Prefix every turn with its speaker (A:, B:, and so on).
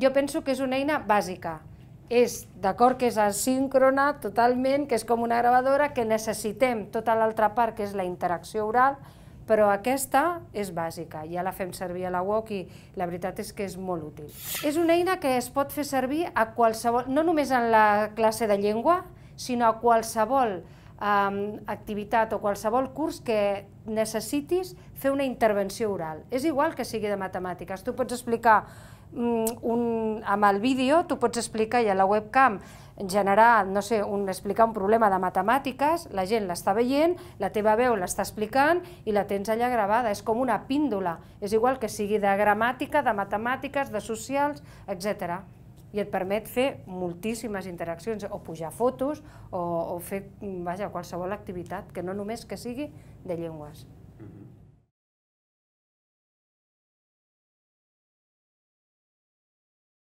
A: Jo penso que és una eina bàsica. És, d'acord, que és asíncrona totalment, que és com una gravadora, que necessitem tota l'altra part, que és la interacció oral, però aquesta és bàsica, ja la fem servir a la UOC i la veritat és que és molt útil. És una eina que es pot fer servir a qualsevol, no només en la classe de llengua, sinó a qualsevol um, activitat o qualsevol curs que necessitis fer una intervenció oral. És igual que sigui de matemàtiques. Tu pots explicar mm, un, amb el vídeo, tu pots explicar i a la webcam generar, no sé, un, explicar un problema de matemàtiques, la gent l'està veient, la teva veu l'està explicant i la tens allà gravada, és com una píndola, és igual que sigui de gramàtica, de matemàtiques, de socials, etcètera i et permet fer moltíssimes interaccions, o pujar fotos, o, o fer vaja, qualsevol activitat, que no només que sigui de llengües.